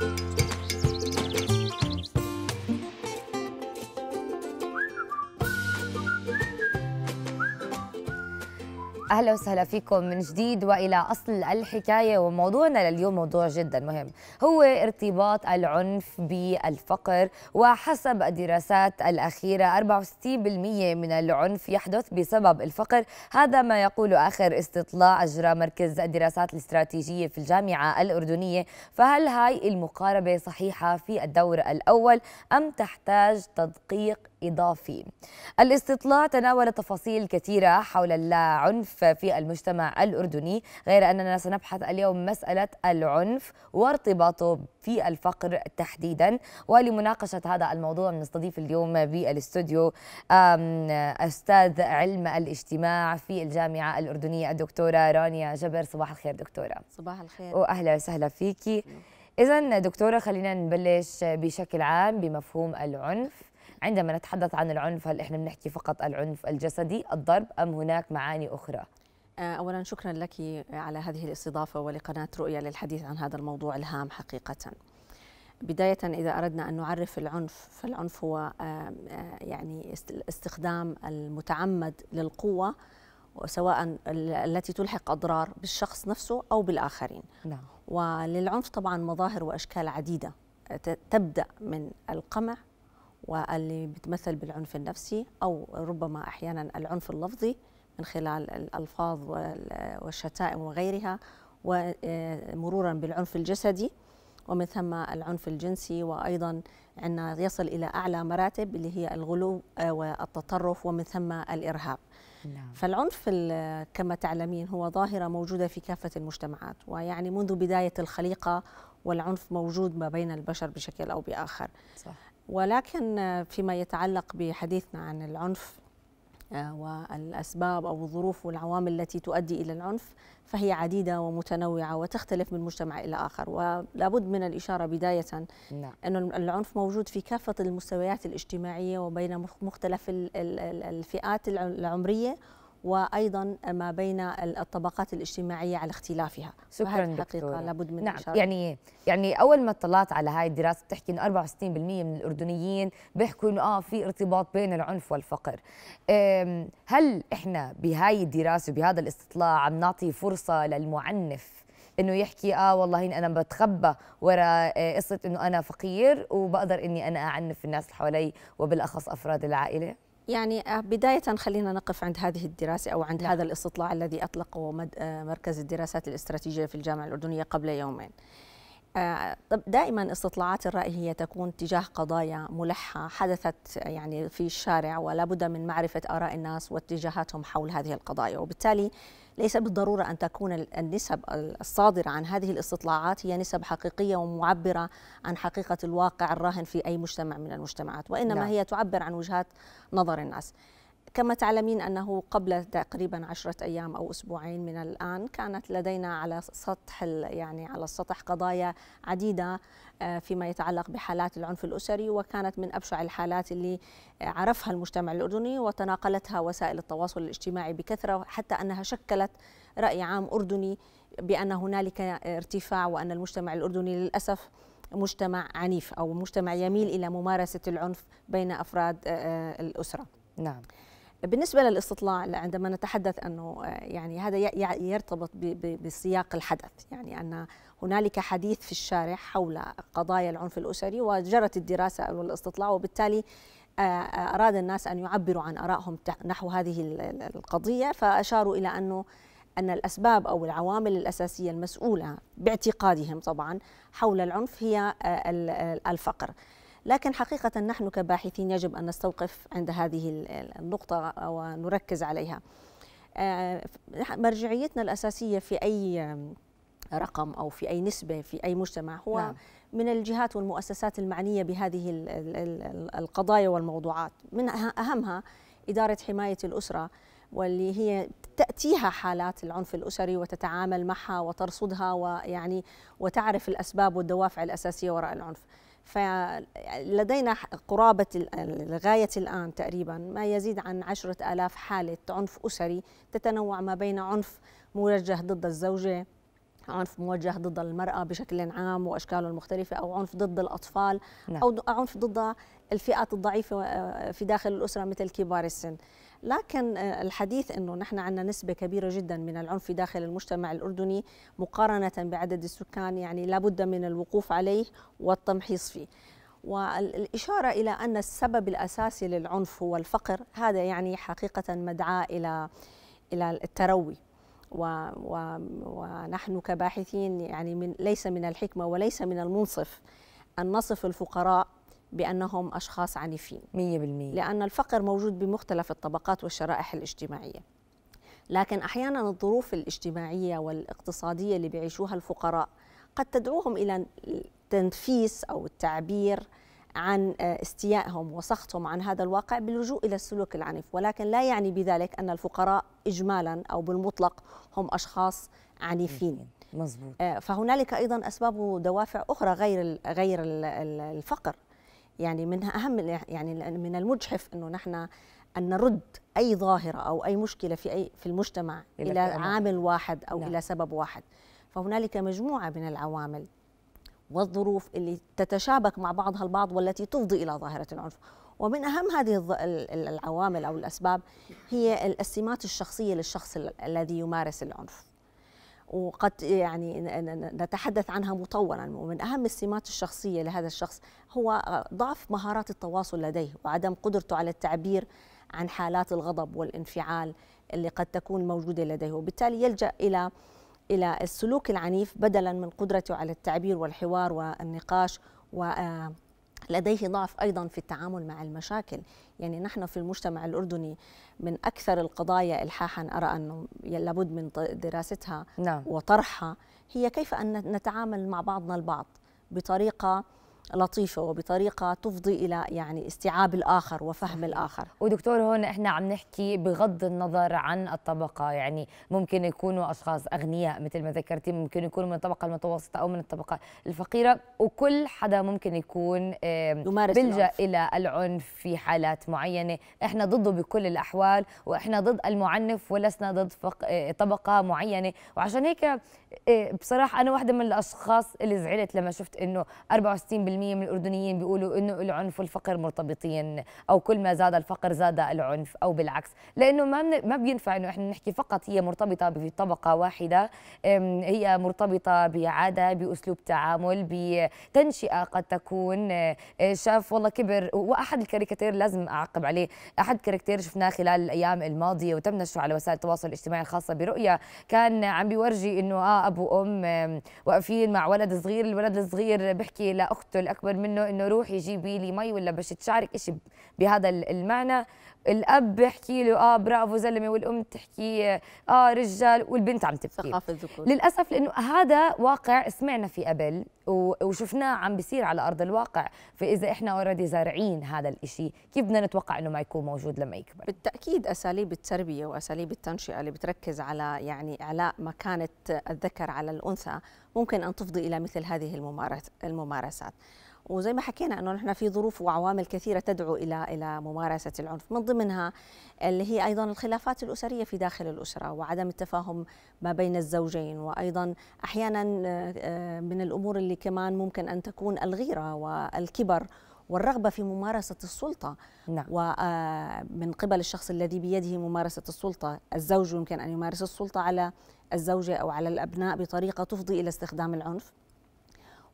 Música اهلا وسهلا فيكم من جديد والى اصل الحكايه وموضوعنا لليوم موضوع جدا مهم هو ارتباط العنف بالفقر وحسب الدراسات الاخيره 64% من العنف يحدث بسبب الفقر هذا ما يقول اخر استطلاع اجرى مركز الدراسات الاستراتيجيه في الجامعه الاردنيه فهل هاي المقاربه صحيحه في الدور الاول ام تحتاج تدقيق إضافي الاستطلاع تناول تفاصيل كثيرة حول العنف في المجتمع الأردني غير أننا سنبحث اليوم مسألة العنف وارتباطه في الفقر تحديدا ولمناقشة هذا الموضوع نستضيف اليوم بالاستوديو أستاذ علم الاجتماع في الجامعة الأردنية الدكتورة رانيا جبر صباح الخير دكتورة صباح الخير وأهلا وسهلا فيكي إذا دكتورة خلينا نبلش بشكل عام بمفهوم العنف عندما نتحدث عن العنف هل احنا بنحكي فقط العنف الجسدي الضرب ام هناك معاني اخرى آه، اولا شكرا لك على هذه الاستضافه ولقناه رؤيا للحديث عن هذا الموضوع الهام حقيقه بداية إذا أردنا أن نعرف العنف فالعنف هو آه، يعني استخدام المتعمد للقوة سواء التي تلحق أضرار بالشخص نفسه أو بالآخرين نعم. وللعنف طبعا مظاهر وأشكال عديدة آه، تبدأ من القمع واللي بتمثل بالعنف النفسي أو ربما أحيانا العنف اللفظي من خلال الألفاظ والشتائم وغيرها ومرورا آه، بالعنف الجسدي ومن ثم العنف الجنسي وأيضا عندنا يصل إلى أعلى مراتب اللي هي الغلو آه، والتطرف ومن ثم الإرهاب نعم. فالعنف كما تعلمين هو ظاهرة موجودة في كافة المجتمعات ويعني منذ بداية الخليقة والعنف موجود ما بين البشر بشكل أو بآخر صح. ولكن فيما يتعلق بحديثنا عن العنف آه، والأسباب أو الظروف والعوامل التي تؤدي إلى العنف فهي عديدة ومتنوعة وتختلف من مجتمع إلى آخر ولابد من الإشارة بداية نعم. أن العنف موجود في كافة المستويات الاجتماعية وبين مختلف الفئات العمرية وايضا ما بين الطبقات الاجتماعيه على اختلافها شكرا دكتورة لابد من نعم يعني يعني اول ما اطلعت على هاي الدراسه بتحكي انه 64% من الاردنيين بيحكوا انه اه في ارتباط بين العنف والفقر هل احنا بهاي الدراسه وبهذا الاستطلاع عم نعطي فرصه للمعنف انه يحكي اه والله انا بتخبى ورا آه، قصه انه انا فقير وبقدر اني انا اعنف الناس اللي حوالي وبالاخص افراد العائله يعني آه، بداية خلينا نقف عند هذه الدراسة أو عند نعم. هذا الاستطلاع الذي أطلقه آه، مركز الدراسات الاستراتيجية في الجامعة الأردنية قبل يومين آه، طب دائما استطلاعات الرأي هي تكون تجاه قضايا ملحة حدثت يعني في الشارع ولا بد من معرفة آراء الناس واتجاهاتهم حول هذه القضايا وبالتالي ليس بالضرورة أن تكون النسب الصادرة عن هذه الاستطلاعات هي نسب حقيقية ومعبرة عن حقيقة الواقع الراهن في أي مجتمع من المجتمعات وإنما لا. نعم. هي تعبر عن وجهات نظر الناس كما تعلمين أنه قبل تقريبا عشرة أيام أو أسبوعين من الآن كانت لدينا على سطح يعني على السطح قضايا عديدة آه، فيما يتعلق بحالات العنف الأسري وكانت من أبشع الحالات اللي عرفها المجتمع الأردني وتناقلتها وسائل التواصل الاجتماعي بكثرة حتى أنها شكلت رأي عام أردني بأن هنالك ارتفاع وأن المجتمع الأردني للأسف مجتمع عنيف أو مجتمع يميل إلى ممارسة العنف بين أفراد آه، آه، الأسرة نعم بالنسبة للاستطلاع عندما نتحدث أنه آه، يعني هذا يرتبط بسياق الحدث يعني أن هنالك حديث في الشارع حول قضايا العنف الأسري وجرت الدراسة والاستطلاع وبالتالي آه، آه، أراد الناس أن يعبروا عن آرائهم نحو هذه القضية فأشاروا إلى أنه أن الأسباب أو العوامل الأساسية المسؤولة باعتقادهم طبعا حول العنف هي الفقر لكن حقيقة نحن كباحثين يجب أن نستوقف عند هذه النقطة ونركز عليها آه، مرجعيتنا الأساسية في أي رقم أو في أي نسبة في أي مجتمع هو نعم. من الجهات والمؤسسات المعنية بهذه القضايا والموضوعات من أه- أهمها إدارة حماية الأسرة واللي هي تأتيها حالات العنف الأسري وتتعامل معها وترصدها ويعني وتعرف الأسباب والدوافع الأساسية وراء العنف فلدينا قرابة لغاية الآن تقريبا ما يزيد عن عشرة آلاف حالة عنف أسري تتنوع ما بين عنف موجه ضد الزوجة عنف موجه ضد المرأة بشكل عام وأشكاله المختلفة أو عنف ضد الأطفال نعم. أو عنف ضد الفئات الضعيفة آه، في داخل الأسرة مثل كبار السن لكن آه، الحديث انه نحن عندنا نسبه كبيره جدا من العنف في داخل المجتمع الاردني مقارنه بعدد السكان يعني لابد من الوقوف عليه والتمحيص فيه والإشارة إلى أن السبب الأساسي للعنف هو الفقر هذا يعني حقيقة مدعاة إلى إلى التروي و و ونحن كباحثين يعني من ليس من الحكمة وليس من المنصف أن نصف الفقراء بأنهم أشخاص عنيفين 100% لأن الفقر موجود بمختلف الطبقات والشرائح الاجتماعية لكن أحيانا الظروف الاجتماعية والاقتصادية اللي بيعيشوها الفقراء قد تدعوهم إلى التنفيس أو التعبير عن آه، استيائهم وسخطهم عن هذا الواقع باللجوء الى السلوك العنيف ولكن لا يعني بذلك ان الفقراء اجمالا او بالمطلق هم اشخاص عنيفين مزبوط. آه، فهنالك ايضا اسباب ودوافع اخرى غير غير الفقر يعني من اهم يعني من المجحف انه نحن ان نرد اي ظاهره او اي مشكله في اي في المجتمع الى عامل واحد او نعم. الى سبب واحد فهنالك مجموعه من العوامل والظروف اللي تتشابك مع بعضها البعض والتي تفضي إلى ظاهرة العنف ومن أهم هذه العوامل أو الأسباب هي السمات الشخصية للشخص الذي يمارس العنف وقد يعني نتحدث عنها مطولا ومن اهم السمات الشخصيه لهذا الشخص هو آه، ضعف مهارات التواصل لديه وعدم قدرته على التعبير عن حالات الغضب والانفعال اللي قد تكون موجوده لديه وبالتالي يلجا الى الى السلوك العنيف بدلا من قدرته على التعبير والحوار والنقاش و آه، لديه ضعف ايضا في التعامل مع المشاكل، يعني نحن في المجتمع الاردني من اكثر القضايا الحاحا ارى انه لابد من دراستها نعم. وطرحها هي كيف ان نتعامل مع بعضنا البعض بطريقه لطيفه وبطريقه تفضي الى يعني استيعاب الاخر وفهم الاخر ودكتور هون احنا عم نحكي بغض النظر عن الطبقه يعني ممكن يكونوا اشخاص اغنياء مثل ما ذكرتي ممكن يكونوا من الطبقه المتوسطه او من الطبقه الفقيره وكل حدا ممكن يكون بيلجا الى العنف في حالات معينه احنا ضده بكل الاحوال واحنا ضد المعنف ولسنا ضد فق... آه، طبقه معينه وعشان هيك آه، بصراحه انا واحده من الاشخاص اللي زعلت لما شفت انه 64% من الأردنيين بيقولوا أنه العنف والفقر مرتبطين أو كل ما زاد الفقر زاد العنف أو بالعكس لأنه ما ما بينفع أنه إحنا نحكي فقط هي مرتبطة بطبقة واحدة هي مرتبطة بعادة بأسلوب تعامل بتنشئة قد تكون أه، شاف والله كبر وأحد الكاريكاتير لازم أعقب عليه أحد كاريكاتير شفناه خلال الأيام الماضية وتم نشره على وسائل التواصل الاجتماعي الخاصة برؤية كان عم بيورجي أنه آه أبو أم واقفين مع ولد صغير الولد الصغير بحكي لأخته الاكبر منه انه روح يجيبي لي مي ولا بشت شعرك شيء بهذا المعنى الاب بيحكي له اه برافو زلمه والام تحكي اه رجال والبنت عم تبكي ثقافه الذكور للاسف لانه هذا واقع سمعنا فيه قبل وشفناه عم بيصير على ارض الواقع فاذا احنا اوريدي زارعين هذا الإشي كيف بدنا نتوقع انه ما يكون موجود لما يكبر بالتاكيد اساليب التربيه واساليب التنشئه اللي بتركز على يعني اعلاء مكانه الذكر على الانثى ممكن ان تفضي الى مثل هذه الممارسات وزي ما حكينا انه نحن في ظروف وعوامل كثيره تدعو الى الى ممارسه العنف من ضمنها اللي هي ايضا الخلافات الاسريه في داخل الاسره وعدم التفاهم ما بين الزوجين وايضا احيانا آه، من الامور اللي كمان ممكن ان تكون الغيره والكبر والرغبة في ممارسة السلطة نعم. ومن آه، قبل الشخص الذي بيده ممارسة السلطة الزوج يمكن أن يمارس السلطة على الزوجة أو على الأبناء بطريقة تفضي إلى استخدام العنف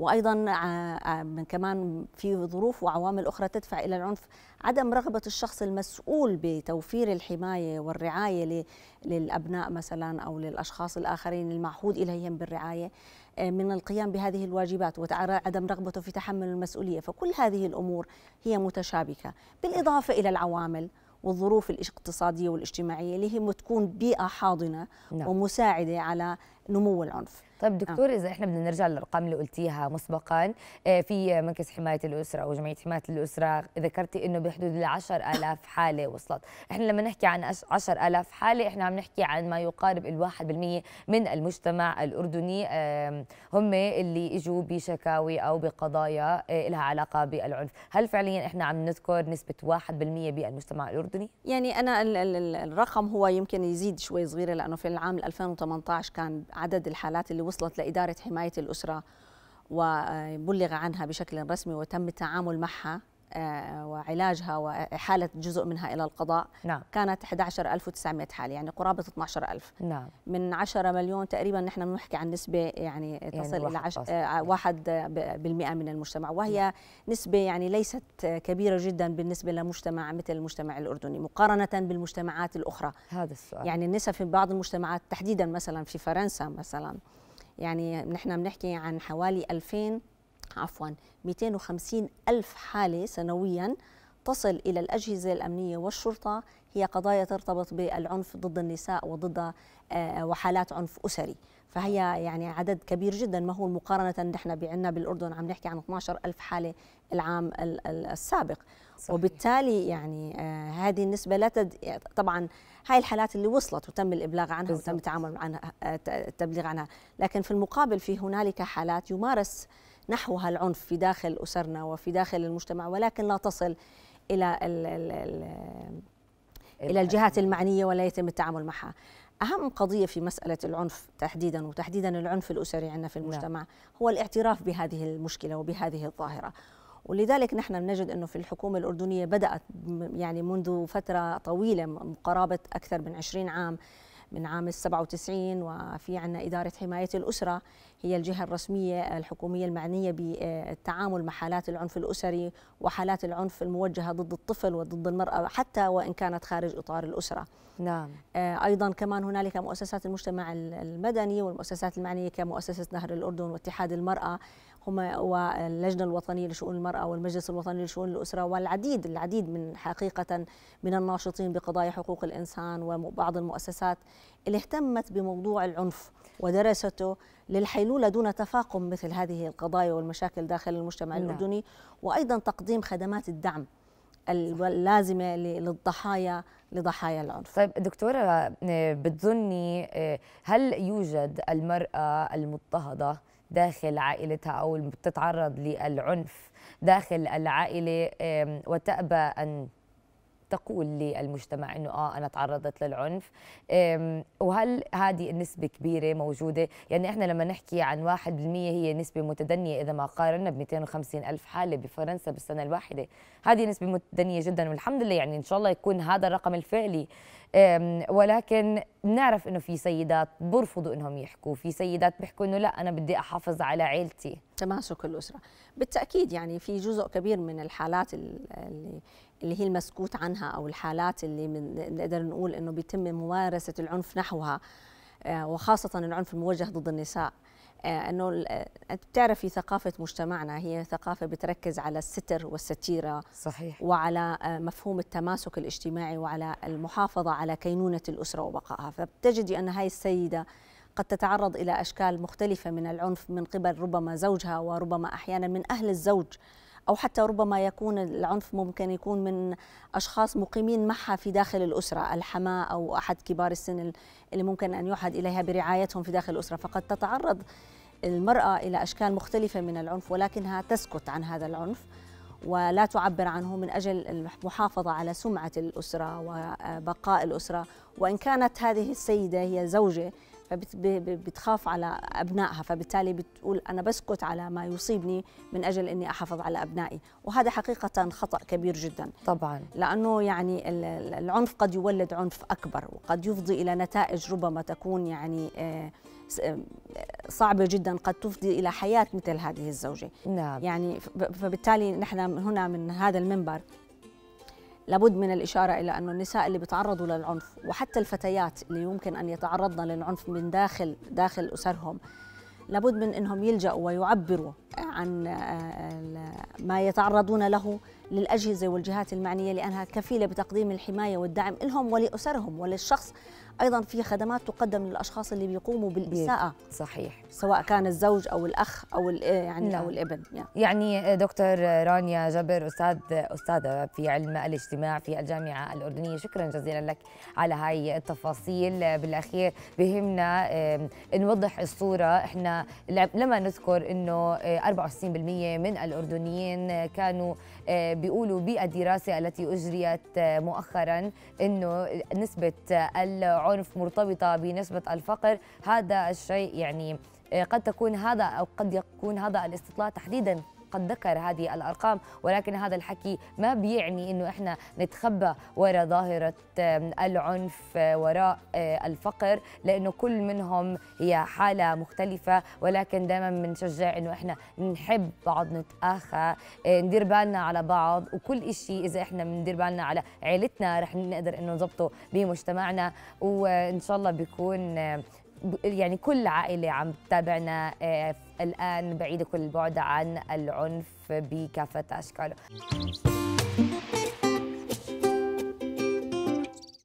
وايضا آه، آه، من كمان في ظروف وعوامل اخرى تدفع الى العنف عدم رغبه الشخص المسؤول بتوفير الحمايه والرعايه للابناء مثلا او للاشخاص الاخرين المعهود اليهم بالرعايه آه، من القيام بهذه الواجبات وعدم رغبته في تحمل المسؤوليه فكل هذه الامور هي متشابكه بالاضافه الى العوامل والظروف الاقتصادية والاجتماعية اللي هي تكون بيئة حاضنة نعم. ومساعدة على نمو العنف طيب آه. دكتور اذا احنا بدنا نرجع للارقام اللي قلتيها مسبقا آه، في مركز حمايه الاسره او جمعيه حمايه الاسره ذكرتي انه بحدود ال 10000 حاله وصلت احنا لما نحكي عن 10000 حاله احنا عم نحكي عن ما يقارب ال 1% من المجتمع الاردني هم اللي اجوا بشكاوي او بقضايا آه، لها علاقه بالعنف هل فعليا احنا عم نذكر نسبه 1% بالمجتمع الاردني يعني انا الرقم هو يمكن يزيد شوي صغيره لانه في العام 2018 كان عدد الحالات اللي وصلت لإدارة حماية الأسرة وبلغ عنها بشكل رسمي وتم التعامل معها آه، وعلاجها وإحالة جزء منها إلى القضاء نعم. كانت 11900 حالة يعني قرابة 12000 نعم. من 10 مليون تقريبا نحن بنحكي عن نسبة يعني, يعني تصل يعني إلى 1% آه، من المجتمع وهي نعم. نسبة يعني ليست كبيرة جدا بالنسبة لمجتمع مثل المجتمع الأردني مقارنة بالمجتمعات الأخرى هذا السؤال يعني النسب في بعض المجتمعات تحديدا مثلا في فرنسا مثلا يعني نحن بنحكي عن حوالي 2000 عفوا 250 ألف حالة سنويا تصل إلى الأجهزة الأمنية والشرطة هي قضايا ترتبط بالعنف ضد النساء وضد آه، وحالات عنف أسري فهي يعني عدد كبير جدا ما هو مقارنة نحن بعنا بالأردن عم نحكي عن 12 ألف حالة العام السابق صحيح. وبالتالي يعني آه هذه النسبة لا تد... طبعا هاي الحالات اللي وصلت وتم الإبلاغ عنها بالزبط. وتم التعامل عنها آه، التبليغ عنها لكن في المقابل في هنالك حالات يمارس نحوها العنف في داخل أسرنا وفي داخل المجتمع ولكن لا تصل إلى ال ال ال إلى الجهات المعنية ولا يتم التعامل معها أهم قضية في مسألة العنف تحديدا وتحديدا العنف الأسري عندنا في نعم. المجتمع هو الاعتراف بهذه المشكلة وبهذه الظاهرة ولذلك نحن نجد أنه في الحكومة الأردنية بدأت يعني منذ فترة طويلة قرابة أكثر من 20 عام من عام 97 وفي عنا إدارة حماية الأسرة هي الجهة الرسمية الحكومية المعنية بالتعامل مع حالات العنف الأسري وحالات العنف الموجهة ضد الطفل وضد المرأة حتى وإن كانت خارج إطار الأسرة نعم آه، أيضا كمان هنالك مؤسسات المجتمع المدني والمؤسسات المعنية كمؤسسة نهر الأردن واتحاد المرأة هم واللجنة الوطنية لشؤون المرأة والمجلس الوطني لشؤون الأسرة والعديد العديد من حقيقة من الناشطين بقضايا حقوق الإنسان وبعض المؤسسات اللي اهتمت بموضوع العنف ودرسته للحيلولة دون تفاقم مثل هذه القضايا والمشاكل داخل المجتمع نعم. الأردني وأيضا تقديم خدمات الدعم اللازمه للضحايا لضحايا العنف طيب دكتوره آه، بتظني آه، هل يوجد المراه المضطهده داخل عائلتها او بتتعرض للعنف داخل العائله وتأبى ان تقول للمجتمع انه اه انا تعرضت للعنف وهل هذه النسبه كبيره موجوده يعني احنا لما نحكي عن 1% هي نسبه متدنيه اذا ما قارنا ب 250 الف حاله بفرنسا بالسنه الواحده هذه نسبه متدنيه جدا والحمد لله يعني ان شاء الله يكون هذا الرقم الفعلي ولكن بنعرف انه في سيدات برفضوا انهم يحكوا في سيدات بيحكوا انه لا انا بدي احافظ على عيلتي تماسك الاسره بالتاكيد يعني في جزء كبير من الحالات اللي اللي هي المسكوت عنها او الحالات اللي من نقدر نقول انه بيتم ممارسه العنف نحوها آه، وخاصه العنف الموجه ضد النساء آه، انه آه، بتعرفي ثقافه مجتمعنا هي ثقافه بتركز على الستر والستيره صحيح وعلى مفهوم التماسك الاجتماعي وعلى المحافظه على كينونه الاسره وبقائها فبتجدي ان هاي السيده قد تتعرض الى اشكال مختلفه من العنف من قبل ربما زوجها وربما احيانا من اهل الزوج أو حتى ربما يكون العنف ممكن يكون من أشخاص مقيمين معها في داخل الأسرة الحماة أو أحد كبار السن اللي ممكن أن يوحد إليها برعايتهم في داخل الأسرة فقد تتعرض المرأة إلى أشكال مختلفة من العنف ولكنها تسكت عن هذا العنف ولا تعبر عنه من أجل المحافظة على سمعة الأسرة وبقاء الأسرة وإن كانت هذه السيدة هي زوجة فبتخاف على أبنائها فبالتالي بتقول أنا بسكت على ما يصيبني من أجل أني أحافظ على أبنائي وهذا حقيقة خطأ كبير جدا طبعا لأنه يعني العنف قد يولد عنف أكبر وقد يفضي إلى نتائج ربما تكون يعني آه، آه، صعبة جدا قد تفضي إلى حياة مثل هذه الزوجة نعم. يعني فبالتالي نحن هنا من هذا المنبر لابد من الإشارة إلى أن النساء اللي بتعرضوا للعنف وحتى الفتيات اللي يمكن أن يتعرضن للعنف من داخل داخل أسرهم لابد من أنهم يلجأوا ويعبروا عن آه، ما يتعرضون له للأجهزة والجهات المعنية لأنها كفيلة بتقديم الحماية والدعم لهم ولأسرهم وللشخص ايضا في خدمات تقدم للاشخاص اللي بيقوموا بالاساءه صحيح سواء كان الزوج او الاخ او آه، يعني لا. نعم. او الابن يعني. يعني دكتور رانيا جبر استاذ استاذه في علم الاجتماع في الجامعه الاردنيه شكرا جزيلا لك على هاي التفاصيل آه، بالاخير بهمنا نوضح الصوره احنا لما نذكر انه 64% من الاردنيين كانوا بيقولوا بالدراسه التي اجريت مؤخرا انه نسبه العمر العنف مرتبطة بنسبة الفقر هذا الشيء يعني آه، قد تكون هذا أو قد يكون هذا الاستطلاع تحديدا قد ذكر هذه الارقام ولكن هذا الحكي ما بيعني انه احنا نتخبى وراء ظاهره العنف آه، وراء آه، الفقر لانه كل منهم هي حاله مختلفه ولكن دائما بنشجع انه احنا نحب بعض نتاخى آه، ندير بالنا على بعض وكل شيء اذا احنا بندير بالنا على عيلتنا رح نقدر انه نظبطه بمجتمعنا وان شاء الله بيكون يعني كل عائلة عم تتابعنا آه، الآن بعيدة كل البعد عن العنف بكافة أشكاله